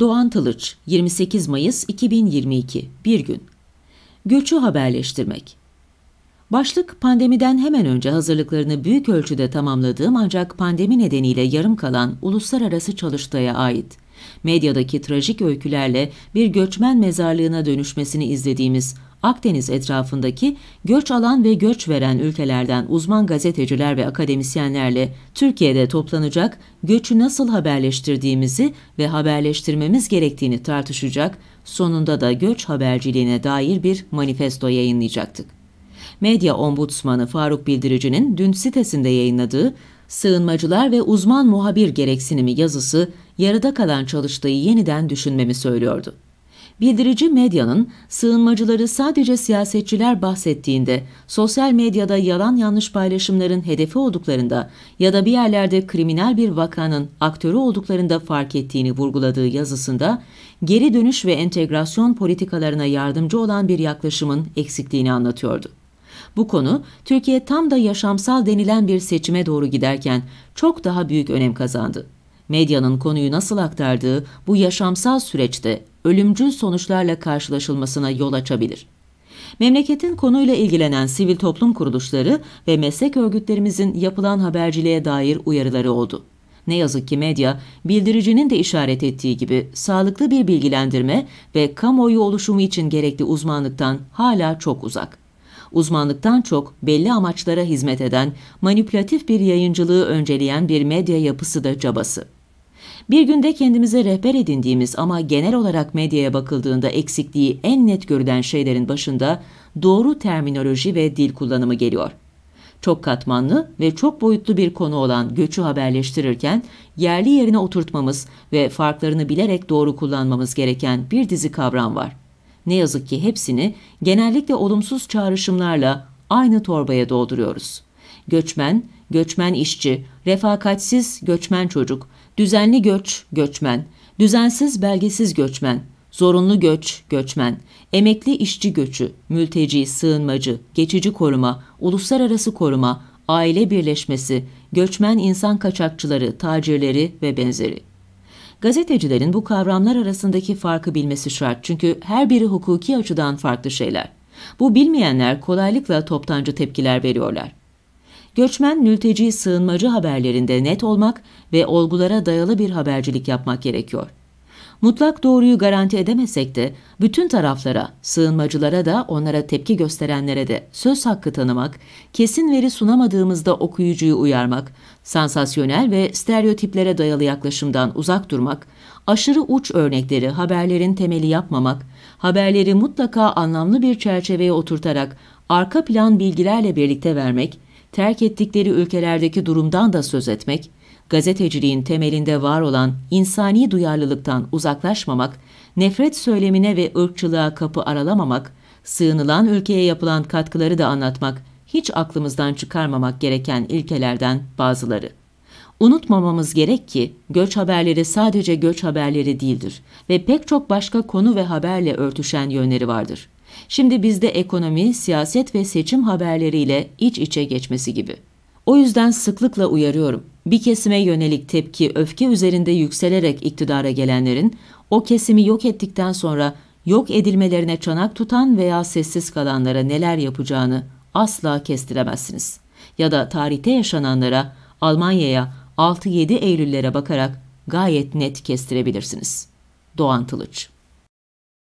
Doğan Tılıç 28 Mayıs 2022 Bir gün Göçü haberleştirmek Başlık pandemiden hemen önce hazırlıklarını büyük ölçüde tamamladığım ancak pandemi nedeniyle yarım kalan uluslararası çalıştaya ait medyadaki trajik öykülerle bir göçmen mezarlığına dönüşmesini izlediğimiz Akdeniz etrafındaki göç alan ve göç veren ülkelerden uzman gazeteciler ve akademisyenlerle Türkiye'de toplanacak göçü nasıl haberleştirdiğimizi ve haberleştirmemiz gerektiğini tartışacak, sonunda da göç haberciliğine dair bir manifesto yayınlayacaktık. Medya Ombudsmanı Faruk Bildirici'nin dün sitesinde yayınladığı sığınmacılar ve uzman muhabir gereksinimi yazısı yarıda kalan çalıştayı yeniden düşünmemi söylüyordu. Bildirici medyanın sığınmacıları sadece siyasetçiler bahsettiğinde, sosyal medyada yalan yanlış paylaşımların hedefi olduklarında ya da bir yerlerde kriminal bir vakanın aktörü olduklarında fark ettiğini vurguladığı yazısında geri dönüş ve entegrasyon politikalarına yardımcı olan bir yaklaşımın eksikliğini anlatıyordu. Bu konu Türkiye tam da yaşamsal denilen bir seçime doğru giderken çok daha büyük önem kazandı. Medyanın konuyu nasıl aktardığı bu yaşamsal süreçte ölümcül sonuçlarla karşılaşılmasına yol açabilir. Memleketin konuyla ilgilenen sivil toplum kuruluşları ve meslek örgütlerimizin yapılan haberciliğe dair uyarıları oldu. Ne yazık ki medya, bildiricinin de işaret ettiği gibi sağlıklı bir bilgilendirme ve kamuoyu oluşumu için gerekli uzmanlıktan hala çok uzak uzmanlıktan çok belli amaçlara hizmet eden, manipülatif bir yayıncılığı önceleyen bir medya yapısı da cabası. Bir günde kendimize rehber edindiğimiz ama genel olarak medyaya bakıldığında eksikliği en net görülen şeylerin başında doğru terminoloji ve dil kullanımı geliyor. Çok katmanlı ve çok boyutlu bir konu olan göçü haberleştirirken yerli yerine oturtmamız ve farklarını bilerek doğru kullanmamız gereken bir dizi kavram var. Ne yazık ki hepsini genellikle olumsuz çağrışımlarla aynı torbaya dolduruyoruz. Göçmen, göçmen işçi, refakatsiz göçmen çocuk, düzenli göç, göçmen, düzensiz belgesiz göçmen, zorunlu göç, göçmen, emekli işçi göçü, mülteci, sığınmacı, geçici koruma, uluslararası koruma, aile birleşmesi, göçmen insan kaçakçıları, tacirleri ve benzeri. Gazetecilerin bu kavramlar arasındaki farkı bilmesi şart çünkü her biri hukuki açıdan farklı şeyler. Bu bilmeyenler kolaylıkla toptancı tepkiler veriyorlar. Göçmen, mülteci, sığınmacı haberlerinde net olmak ve olgulara dayalı bir habercilik yapmak gerekiyor.'' Mutlak doğruyu garanti edemesek de bütün taraflara, sığınmacılara da onlara tepki gösterenlere de söz hakkı tanımak, kesin veri sunamadığımızda okuyucuyu uyarmak, sansasyonel ve stereotiplere dayalı yaklaşımdan uzak durmak, aşırı uç örnekleri haberlerin temeli yapmamak, haberleri mutlaka anlamlı bir çerçeveye oturtarak arka plan bilgilerle birlikte vermek, terk ettikleri ülkelerdeki durumdan da söz etmek, gazeteciliğin temelinde var olan insani duyarlılıktan uzaklaşmamak, nefret söylemine ve ırkçılığa kapı aralamamak, sığınılan ülkeye yapılan katkıları da anlatmak, hiç aklımızdan çıkarmamak gereken ilkelerden bazıları. Unutmamamız gerek ki göç haberleri sadece göç haberleri değildir ve pek çok başka konu ve haberle örtüşen yönleri vardır. Şimdi bizde ekonomi, siyaset ve seçim haberleriyle iç içe geçmesi gibi. O yüzden sıklıkla uyarıyorum bir kesime yönelik tepki öfke üzerinde yükselerek iktidara gelenlerin o kesimi yok ettikten sonra yok edilmelerine çanak tutan veya sessiz kalanlara neler yapacağını asla kestiremezsiniz. Ya da tarihte yaşananlara, Almanya'ya 6-7 Eylüllere bakarak gayet net kestirebilirsiniz. Doğan Tılıç